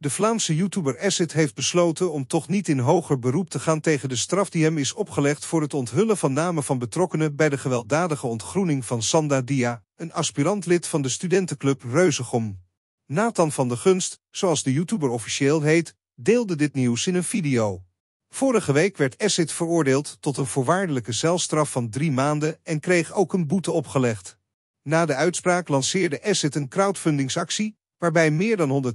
De Vlaamse YouTuber Asset heeft besloten om toch niet in hoger beroep te gaan tegen de straf die hem is opgelegd voor het onthullen van namen van betrokkenen bij de gewelddadige ontgroening van Sanda Dia, een aspirantlid van de studentenclub Reuzegom. Nathan van de Gunst, zoals de YouTuber officieel heet, deelde dit nieuws in een video. Vorige week werd Asset veroordeeld tot een voorwaardelijke celstraf van drie maanden en kreeg ook een boete opgelegd. Na de uitspraak lanceerde Asset een crowdfundingsactie waarbij meer dan 162.000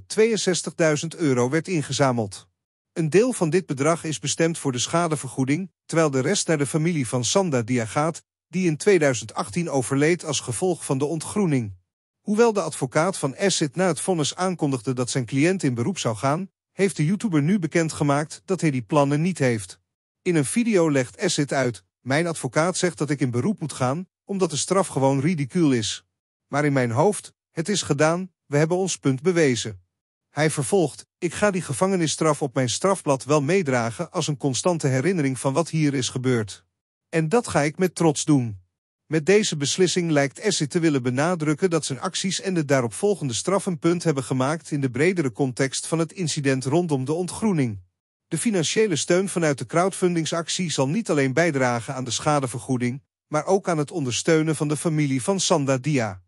euro werd ingezameld. Een deel van dit bedrag is bestemd voor de schadevergoeding, terwijl de rest naar de familie van Sanda Dia gaat, die in 2018 overleed als gevolg van de ontgroening. Hoewel de advocaat van Asset na het vonnis aankondigde dat zijn cliënt in beroep zou gaan, heeft de YouTuber nu bekendgemaakt dat hij die plannen niet heeft. In een video legt Asset uit, mijn advocaat zegt dat ik in beroep moet gaan, omdat de straf gewoon ridicuul is. Maar in mijn hoofd, het is gedaan, we hebben ons punt bewezen. Hij vervolgt, ik ga die gevangenisstraf op mijn strafblad wel meedragen als een constante herinnering van wat hier is gebeurd. En dat ga ik met trots doen. Met deze beslissing lijkt Essie te willen benadrukken dat zijn acties en de daaropvolgende straf een punt hebben gemaakt in de bredere context van het incident rondom de ontgroening. De financiële steun vanuit de crowdfundingsactie zal niet alleen bijdragen aan de schadevergoeding, maar ook aan het ondersteunen van de familie van Sanda Dia.